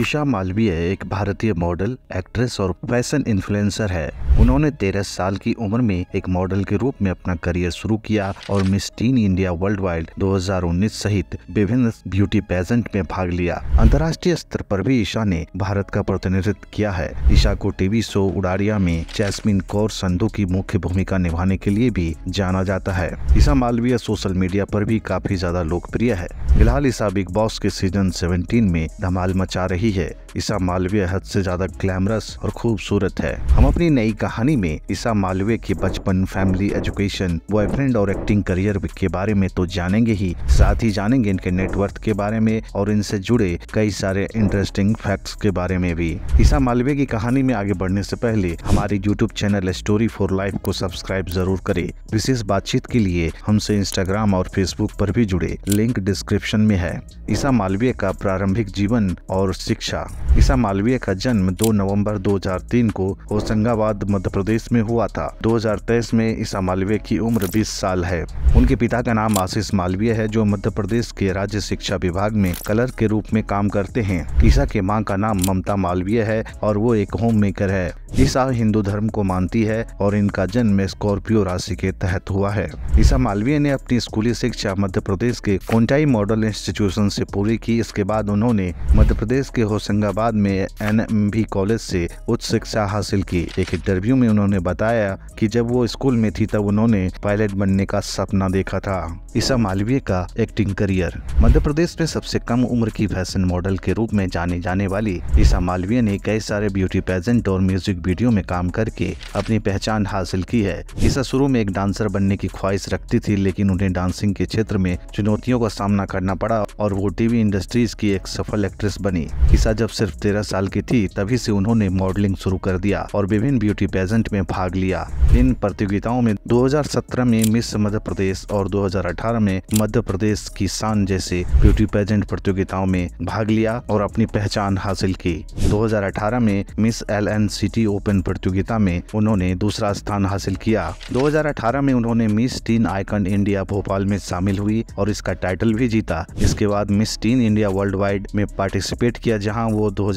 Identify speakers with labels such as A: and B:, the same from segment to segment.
A: ईशा मालवीय एक भारतीय model actress और फैशन इन्फ्लुएंसर है उन्होंने तेरह साल की उम्र में एक मॉडल के रूप में अपना करियर शुरू किया और miss teen India world wide दो सहित विभिन्न ब्यूटी पेजेंट में भाग लिया अंतर्राष्ट्रीय स्तर पर भी ईशा ने भारत का प्रतिनिधित्व किया है ईशा को टीवी शो उड़ारिया में जैसमिन कौर संधु की मुख्य भूमिका निभाने के लिए भी जाना जाता है ईशा मालवीय सोशल मीडिया पर भी काफी ज्यादा लोकप्रिय है फिलहाल ईशा बिग बॉस के सीजन 17 में धमाल मचा रही है ईसा मालवीय हद से ज्यादा ग्लैमरस और खूबसूरत है हम अपनी नई कहानी में ईसा मालवीय के बचपन फैमिली एजुकेशन बॉयफ्रेंड और एक्टिंग करियर के बारे में तो जानेंगे ही साथ ही जानेंगे इनके नेटवर्थ के बारे में और इनसे जुड़े कई सारे इंटरेस्टिंग फैक्ट्स के बारे में भी ईसा मालवीय की कहानी में आगे बढ़ने से पहले हमारे YouTube channel story for life को सब्सक्राइब जरूर करें विशेष बातचीत के लिए हमसे इंस्टाग्राम और फेसबुक पर भी जुड़े लिंक डिस्क्रिप्शन में है ईसा मालवीय का प्रारंभिक जीवन और शिक्षा ईसा मालवीय का जन्म 2 नवंबर 2003 को होशंगाबाद मध्य प्रदेश में हुआ था 2023 में ईसा मालवीय की उम्र 20 साल है उनके पिता का नाम आशीष मालवीय है जो मध्य प्रदेश के राज्य शिक्षा विभाग में कलर के रूप में काम करते हैं ईसा के माँ का नाम ममता मालवीय है और वो एक होम मेकर है ईसा हिंदू धर्म को मानती है और इनका जन्म स्कॉर्पियो राशि के तहत हुआ है ईसा मालवीय ने अपनी स्कूली शिक्षा मध्य प्रदेश के कोंटाई मॉडल इंस्टीट्यूशन से पूरी की इसके बाद उन्होंने मध्य प्रदेश के होशंगाबाद में एन कॉलेज से उच्च शिक्षा हासिल की एक इंटरव्यू में उन्होंने बताया कि जब वो स्कूल में थी तब उन्होंने पायलट बनने का सपना देखा था ईसा मालवीय का एक्टिंग करियर मध्य प्रदेश में सबसे कम उम्र की फैशन मॉडल के रूप में जाने जाने वाली ईसा मालवीय ने कई सारे ब्यूटी पेजेंट और म्यूजिक वीडियो में काम करके अपनी पहचान हासिल की है ईसा शुरू में एक डांसर बनने की ख्वाहिश रखती थी लेकिन उन्हें डांसिंग के क्षेत्र में चुनौतियों का सामना करना पड़ा और वो टीवी इंडस्ट्रीज की एक सफल एक्ट्रेस बनी ईसा जब सिर्फ तेरह साल की थी तभी से उन्होंने मॉडलिंग शुरू कर दिया और विभिन्न ब्यूटी पेजेंट में भाग लिया इन प्रतियोगिताओं में 2017 में मिस मध्य प्रदेश और 2018 में मध्य प्रदेश की शान जैसे ब्यूटी पेजेंट प्रतियोगिताओं में भाग लिया और अपनी पहचान हासिल की 2018 में miss L N C T open प्रतियोगिता में उन्होंने दूसरा स्थान हासिल किया 2018 में उन्होंने miss teen icon India Bhopal में शामिल हुई और इसका टाइटल भी जीता इसके बाद miss teen India world wide में पार्टिसिपेट किया जहाँ वो दो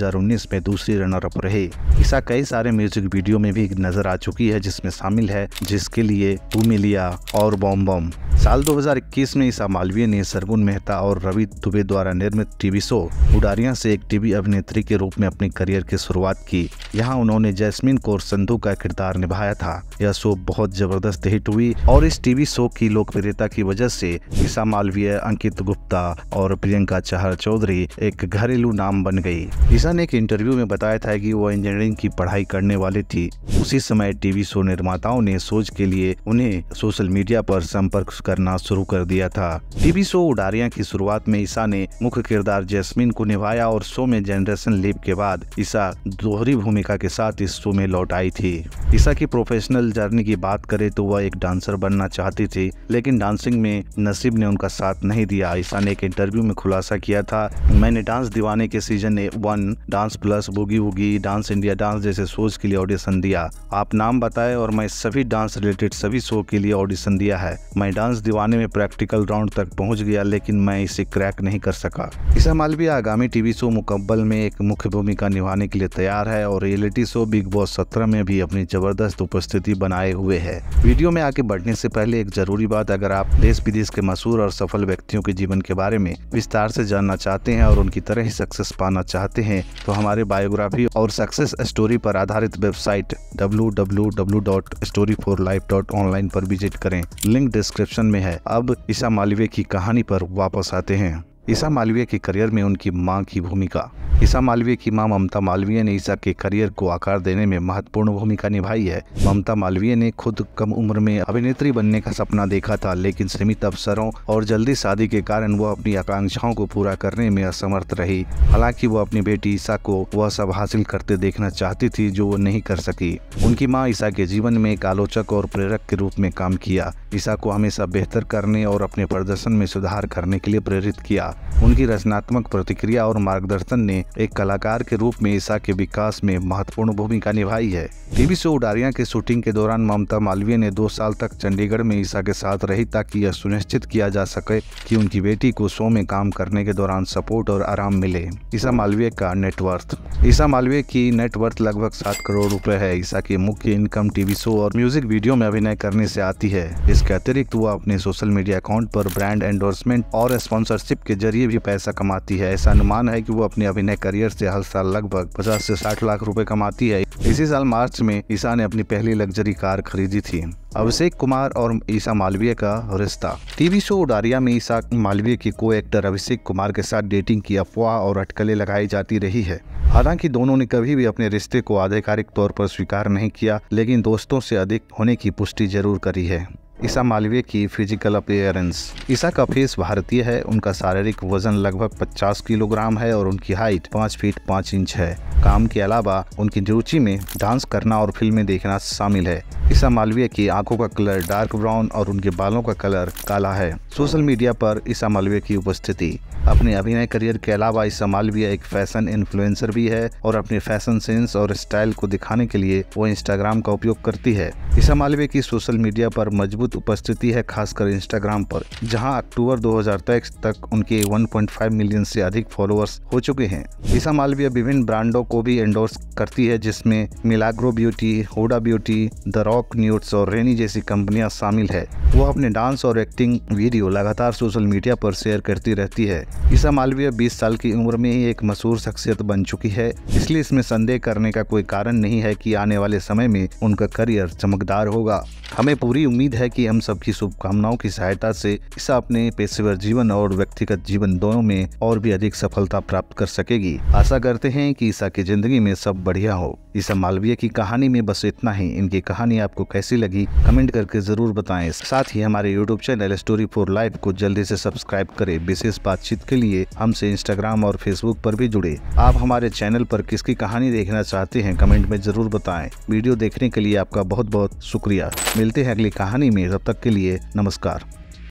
A: में दूसरी रनर अप रहे ईसा कई सारे म्यूजिक वीडियो में भी नजर आ चुकी है जिसमे शामिल है जिसके लिए तू मिलिया और बॉम बॉम साल 2021 में ईसा मालवीय ने सरगुन मेहता और रवि दुबे द्वारा निर्मित टीवी शो उडारिया से एक टीवी अभिनेत्री के रूप में अपने करियर की शुरुआत की यहाँ उन्होंने जैस्मिन कौर संधु का किरदार निभाया था यह शो बहुत जबरदस्त हिट हुई और इस टीवी शो की लोकप्रियता की वजह से ईसा मालवीय अंकित गुप्ता और प्रियंका चहर चौधरी एक घरेलू नाम बन गई ईसा ने एक इंटरव्यू में बताया था की वो इंजीनियरिंग की पढ़ाई करने वाली थी उसी समय टीवी शो निर्माताओं ने सोच के लिए उन्हें सोशल मीडिया पर संपर्क करना शुरू कर दिया था टीवी शो उडारिया की शुरुआत में ईसा ने मुख्य किरदार जैस्मिन को निभाया और शो में जनरेशन लीप के बाद ईसा दोहरी भूमिका के साथ हिस्सों में लौट आई थी ईसा की प्रोफेशनल जर्नी की बात करें तो वह एक डांसर बनना चाहती थी लेकिन डांसिंग में नसीब ने उनका साथ नहीं दिया ईसा ने एक इंटरव्यू में खुलासा किया था मैंने डांस दीवाने के season one dance plus boogie woogie dance India dance जैसे शोज के लिए ऑडिशन दिया आप नाम बताए और मैं सभी डांस रिलेटेड सभी शो के लिए ऑडिशन दिया है मैं डांस दीवाने में प्रैक्टिकल राउंड तक पहुंच गया लेकिन मैं इसे क्रैक नहीं कर सका ईसा मालवीय आगामी टीवी शो मुकबल में एक मुख्य भूमिका निभाने के लिए तैयार है और रियलिटी शो बिग बॉस सत्रह में भी अपनी जबरदस्त उपस्थिति बनाए हुए है वीडियो में आगे बढ़ने ऐसी पहले एक जरूरी बात अगर आप देश विदेश के मशहूर और सफल व्यक्तियों के जीवन के बारे में विस्तार ऐसी जानना चाहते हैं और उनकी तरह ही सक्सेस पाना चाहते हैं तो हमारे बायोग्राफी और सक्सेस स्टोरी पर आधारित वेबसाइट www.storyforlife.online पर विजिट करें लिंक डिस्क्रिप्शन में है अब ईसा मालवीय की कहानी पर वापस आते हैं ईसा मालवीय के करियर में उनकी मां की भूमिका ईसा मालवीय की मां ममता मालवीय ने ईसा के करियर को आकार देने में महत्वपूर्ण भूमिका निभाई है ममता मालवीय ने खुद कम उम्र में अभिनेत्री बनने का सपना देखा था लेकिन सीमित अवसरों और जल्दी शादी के कारण वह अपनी आकांक्षाओं को पूरा करने में असमर्थ रही हालांकि वह अपनी बेटी ईसा को वह सब हासिल करते देखना चाहती थी जो वो नहीं कर सकी उनकी माँ ईसा के जीवन में एक आलोचक और प्रेरक के रूप में काम किया ईसा को हमेशा बेहतर करने और अपने प्रदर्शन में सुधार करने के लिए प्रेरित किया उनकी रचनात्मक प्रतिक्रिया और मार्गदर्शन ने एक कलाकार के रूप में ईसा के विकास में महत्वपूर्ण भूमिका निभाई है टीवी शो उडारिया के शूटिंग के दौरान ममता मालवीय ने दो साल तक चंडीगढ़ में ईसा के साथ रही ताकि यह सुनिश्चित किया जा सके कि उनकी बेटी को शो में काम करने के दौरान सपोर्ट और आराम मिले ईसा मालवीय का नेटवर्थ ईसा मालवीय की नेटवर्थ लगभग सात करोड़ रूपए है ईसा की मुख्य इनकम टीवी शो और म्यूजिक वीडियो में अभिनय करने से आती है इसके अतिरिक्त वह अपने सोशल मीडिया अकाउंट पर ब्रांड एंडोर्समेंट और स्पॉन्सरशिप के जरिए भी पैसा कमाती है ऐसा अनुमान है कि वो अपने अभिनय करियर से हर साल लगभग 50 से 60 लाख रुपए कमाती है इसी साल मार्च में ईशा ने अपनी पहली लग्जरी कार खरीदी थी अभिषेक कुमार और ईशा मालवीय का रिश्ता टीवी शो उडारिया में ईशा मालवीय की को एक्टर अभिषेक कुमार के साथ डेटिंग की अफवाह और अटकलें लगाई जाती रही है हालांकि दोनों ने कभी भी अपने रिश्ते को आधिकारिक तौर पर स्वीकार नहीं किया लेकिन दोस्तों से अधिक होने की पुष्टि जरूर करी है ईसा मालवीय की फिजिकल अपेयरेंस ईसा का फेस भारतीय है उनका शारीरिक वजन लगभग 50 किलोग्राम है और उनकी हाइट 5 फीट 5 इंच है काम के अलावा उनकी रुचि में डांस करना और फिल्में देखना शामिल है ईसा मालवीय की आंखों का कलर डार्क ब्राउन और उनके बालों का कलर काला है सोशल मीडिया पर ईसा मालवीय की उपस्थिति अपने अभिनय करियर के अलावा इस मालविया एक फैशन इन्फ्लुएंसर भी है और अपने फैशन सेंस और स्टाइल को दिखाने के लिए वो इंस्टाग्राम का उपयोग करती है ईसा मालविया की सोशल मीडिया पर मजबूत उपस्थिति है खासकर इंस्टाग्राम पर जहां अक्टूबर 2023 तक उनके 1.5 मिलियन से अधिक फॉलोअर्स हो चुके हैं ईसा मालविया विभिन्न ब्रांडों को भी एंडोर्स करती है जिसमें Milagrow beauty Huda beauty the rock nuts और रेनी जैसी कंपनियां शामिल है वो अपने डांस और एक्टिंग वीडियो लगातार सोशल मीडिया पर शेयर करती रहती है ईसा मालवीय 20 साल की उम्र में ही एक मशहूर शख्सियत बन चुकी है इसलिए इसमें संदेह करने का कोई कारण नहीं है कि आने वाले समय में उनका करियर चमकदार होगा हमें पूरी उम्मीद है कि हम सबकी शुभकामनाओं की सहायता से ईसा अपने पेशेवर जीवन और व्यक्तिगत जीवन दोनों में और भी अधिक सफलता प्राप्त कर सकेगी आशा करते हैं की ईसा की जिंदगी में सब बढ़िया हो इस मालवीय की कहानी में बस इतना ही इनकी कहानी आपको कैसी लगी कमेंट करके ज़रूर बताएं साथ ही हमारे YouTube channel story for life को जल्दी से सब्सक्राइब करें विशेष बातचीत के लिए हमसे इंस्टाग्राम और फेसबुक पर भी जुड़े आप हमारे चैनल पर किसकी कहानी देखना चाहते हैं कमेंट में ज़रूर बताएं वीडियो देखने के लिए आपका बहुत बहुत शुक्रिया मिलते हैं अगली कहानी में तब तक के लिए नमस्कार